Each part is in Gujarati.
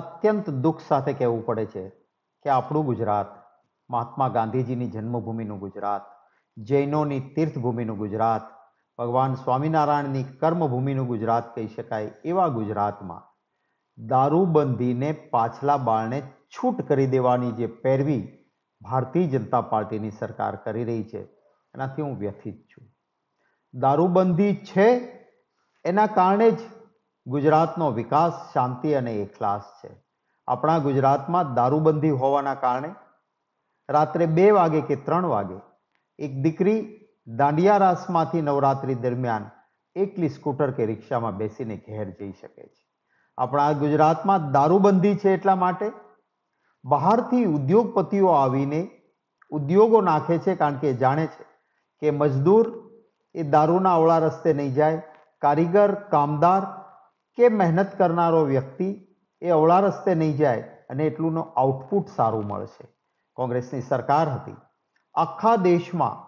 અત્યંત દુઃખ સાથે કહેવું પડે છે કે આપણું ગુજરાત મહાત્મા ગાંધીજીની જન્મભૂમિનું ગુજરાત જૈનોની તીર્થભૂમિનું ગુજરાત ભગવાન સ્વામિનારાયણની કર્મભૂમિનું ગુજરાત કહી શકાય એવા ગુજરાતમાં દારૂબંધીને પાછલા બાળને છૂટ કરી દેવાની જે પેરવી ભારતીય જનતા પાર્ટીની સરકાર કરી રહી છે એનાથી હું વ્યથિત છું દારૂબંધી છે એના કારણે જ ગુજરાતનો વિકાસ શાંતિ અને એખલાસ છે આપણા ગુજરાતમાં દારૂબંધી હોવાના કારણે રાત્રે બે વાગે કે ત્રણ વાગે એક દીકરી દાંડિયા રાસમાંથી નવરાત્રિ દરમિયાન એકલી સ્કૂટર કે રિક્ષામાં બેસીને ઘેર જઈ શકે છે આપણા ગુજરાતમાં દારૂબંધી છે એટલા માટે બહારથી ઉદ્યોગપતિઓ આવીને ઉદ્યોગો નાખે છે કારણ કે જાણે છે કે મજદૂર એ દારૂના અવળા રસ્તે નહીં જાય કારીગર કામદાર કે મહેનત કરનારો વ્યક્તિ એ અવળા રસ્તે નહીં જાય અને એટલુંનું આઉટપુટ સારું મળશે કોંગ્રેસની સરકાર હતી આખા દેશમાં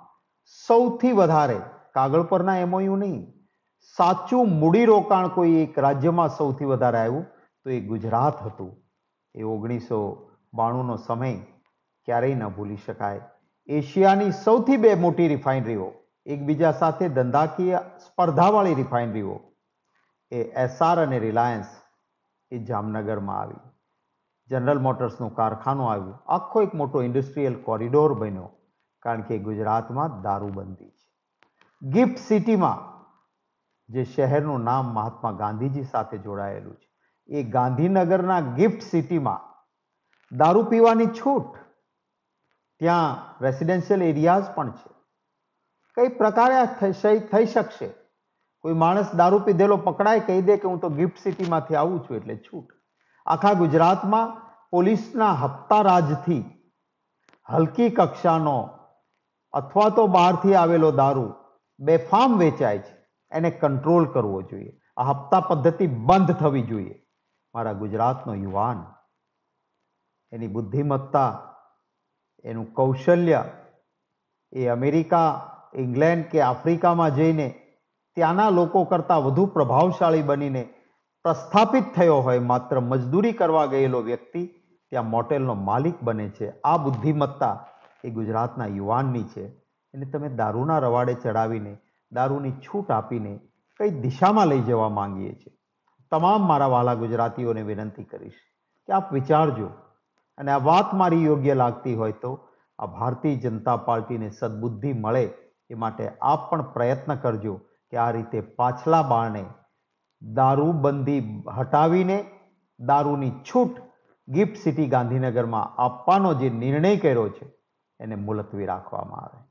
સૌથી વધારે કાગળ પરના એમઓયુ નહીં સાચું મૂડી રોકાણ કોઈ એક રાજ્યમાં સૌથી વધારે આવ્યું તો એ ગુજરાત હતું એ ઓગણીસો બાણુંનો સમય ક્યારેય ન ભૂલી શકાય એશિયાની સૌથી બે મોટી રિફાઇનરીઓ એકબીજા સાથે ધંધાકીય સ્પર્ધાવાળી રિફાઇનરીઓ એ એસઆર અને રિલાયન્સ એ જામનગરમાં આવી જનરલ મોટર્સનું કારખાનું આવ્યું આખો એક મોટો ઇન્ડસ્ટ્રીયલ કોરિડોર બન્યો કારણ કે ગુજરાતમાં દારૂબંધી છે ગિફ્ટ સિટીમાં જે શહેરનું નામ મહાત્મા ગાંધીજી સાથે જોડાયેલું છે એ ગાંધીનગરના ગિફ્ટ સિટીમાં દારૂ પીવાની છૂટ ત્યાં રેસિડેન્શિયલ એરિયાઝ પણ છે કઈ પ્રકારે થઈ શકશે કોઈ માણસ દારૂ પીધેલો પકડાય કહી દે કે હું તો ગિફ્ટ સિટીમાંથી આવું છું એટલે છૂટ આખા ગુજરાતમાં પોલીસના હપ્તા રાજથી હલકી કક્ષાનો અથવા તો બહારથી આવેલો દારૂ બેફામ વેચાય છે એને કંટ્રોલ કરવો જોઈએ આ હપ્તા પદ્ધતિ બંધ થવી જોઈએ મારા ગુજરાતનો યુવાન એની બુદ્ધિમત્તા એનું કૌશલ્ય એ અમેરિકા ઇંગ્લેન્ડ કે આફ્રિકામાં જઈને ત્યાંના લોકો કરતાં વધુ પ્રભાવશાળી બનીને પ્રસ્થાપિત થયો હોય માત્ર મજદૂરી કરવા ગયેલો વ્યક્તિ ત્યાં મોટેલનો માલિક બને છે આ બુદ્ધિમત્તા એ ગુજરાતના યુવાનની છે એને તમે દારૂના રવાડે ચડાવીને દારૂની છૂટ આપીને કઈ દિશામાં લઈ જવા માંગીએ છીએ તમામ મારા વાલા ગુજરાતીઓને વિનંતી કરીશ કે આપ વિચારજો અને આ વાત મારી યોગ્ય લાગતી હોય તો આ ભારતીય જનતા પાર્ટીને સદબુદ્ધિ મળે એ માટે આપ પણ પ્રયત્ન કરજો કે આ રીતે પાછલા બાણે દારૂબંધી હટાવીને દારૂની છૂટ ગિફ્ટ સિટી ગાંધીનગરમાં આપવાનો જે નિર્ણય કર્યો છે એને મુલતવી રાખવામાં આવે